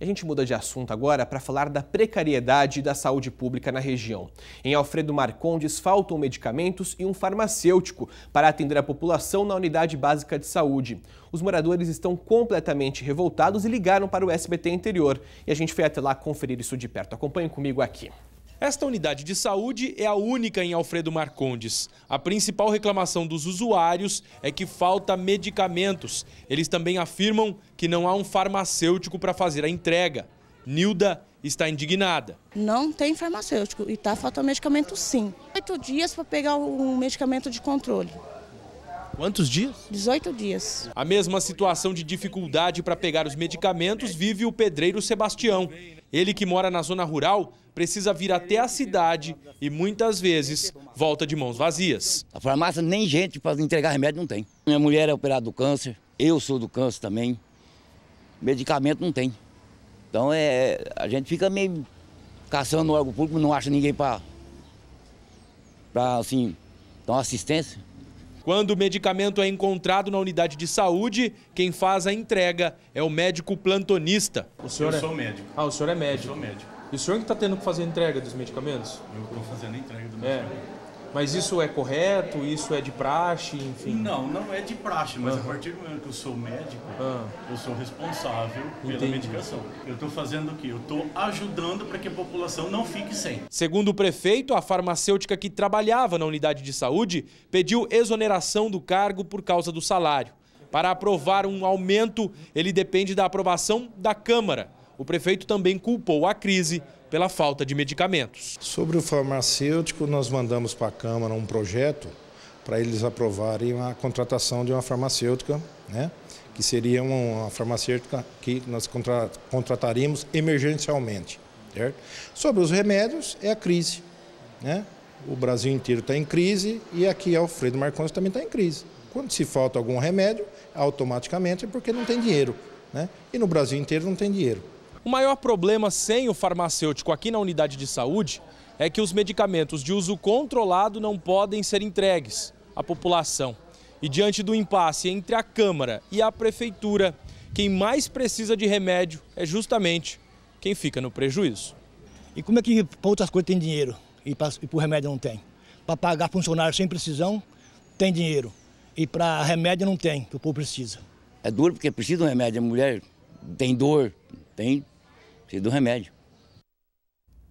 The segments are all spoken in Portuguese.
a gente muda de assunto agora para falar da precariedade da saúde pública na região. Em Alfredo Marcondes, faltam medicamentos e um farmacêutico para atender a população na unidade básica de saúde. Os moradores estão completamente revoltados e ligaram para o SBT Interior. E a gente foi até lá conferir isso de perto. Acompanhe comigo aqui. Esta unidade de saúde é a única em Alfredo Marcondes. A principal reclamação dos usuários é que falta medicamentos. Eles também afirmam que não há um farmacêutico para fazer a entrega. Nilda está indignada. Não tem farmacêutico e está faltando medicamento sim. Oito dias para pegar um medicamento de controle. Quantos dias? 18 dias. A mesma situação de dificuldade para pegar os medicamentos vive o pedreiro Sebastião. Ele que mora na zona rural precisa vir até a cidade e muitas vezes volta de mãos vazias. A farmácia nem gente para entregar remédio não tem. Minha mulher é operada do câncer, eu sou do câncer também. Medicamento não tem. Então é, a gente fica meio caçando no órgão público, não acha ninguém para assim, dar uma assistência. Quando o medicamento é encontrado na unidade de saúde, quem faz a entrega é o médico plantonista. O senhor eu é... sou médico. Ah, o senhor é médico. Eu sou médico. E o senhor que está tendo que fazer entrega dos medicamentos? Eu estou fazendo entrega do é. medicamento. É. Mas isso é correto? Isso é de praxe? Enfim? Não, não é de praxe, mas uhum. a partir do momento que eu sou médico, uhum. eu sou responsável Entendi. pela medicação. Eu estou fazendo o quê? Eu estou ajudando para que a população não fique sem. Segundo o prefeito, a farmacêutica que trabalhava na unidade de saúde pediu exoneração do cargo por causa do salário. Para aprovar um aumento, ele depende da aprovação da Câmara o prefeito também culpou a crise pela falta de medicamentos. Sobre o farmacêutico, nós mandamos para a Câmara um projeto para eles aprovarem a contratação de uma farmacêutica, né? que seria uma farmacêutica que nós contra contrataríamos emergencialmente. Certo? Sobre os remédios, é a crise. Né? O Brasil inteiro está em crise e aqui Alfredo Marcones também está em crise. Quando se falta algum remédio, automaticamente é porque não tem dinheiro. Né? E no Brasil inteiro não tem dinheiro. O maior problema sem o farmacêutico aqui na unidade de saúde é que os medicamentos de uso controlado não podem ser entregues à população. E diante do impasse entre a Câmara e a Prefeitura, quem mais precisa de remédio é justamente quem fica no prejuízo. E como é que para outras coisas tem dinheiro e para, e para o remédio não tem? Para pagar funcionário sem precisão, tem dinheiro. E para remédio não tem, que o povo precisa. É duro porque precisa de um remédio. A mulher tem dor, tem precisa do remédio.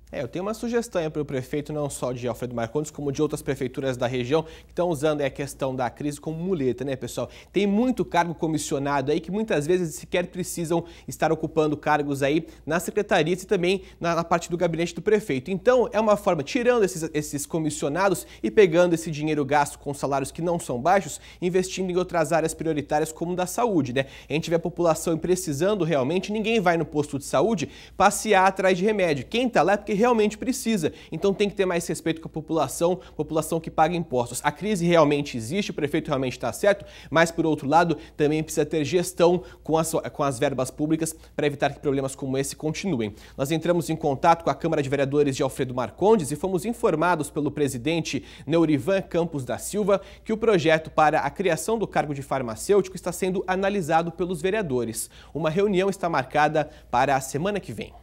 É, eu tenho uma sugestão para o prefeito, não só de Alfredo Marcondes, como de outras prefeituras da região que estão usando a questão da crise como muleta, né, pessoal? Tem muito cargo comissionado aí que muitas vezes sequer precisam estar ocupando cargos aí nas secretarias e também na, na, parte do gabinete do prefeito. Então, é uma forma, tirando esses, esses comissionados e pegando esse dinheiro gasto com salários que não são baixos, investindo em outras áreas prioritárias como da saúde, né? A gente vê a população precisando realmente, ninguém vai no posto de saúde passear atrás de remédio. Quem está lá é porque realmente precisa. Então tem que ter mais respeito com a população, população que paga impostos. A crise realmente existe, o prefeito realmente está certo, mas por outro lado também precisa ter gestão com as, com as verbas públicas para evitar que problemas como esse continuem. Nós entramos em contato com a Câmara de Vereadores de Alfredo Marcondes e fomos informados pelo presidente Neurivan Campos da Silva que o projeto para a criação do cargo de farmacêutico está sendo analisado pelos vereadores. Uma reunião está marcada para a semana que vem.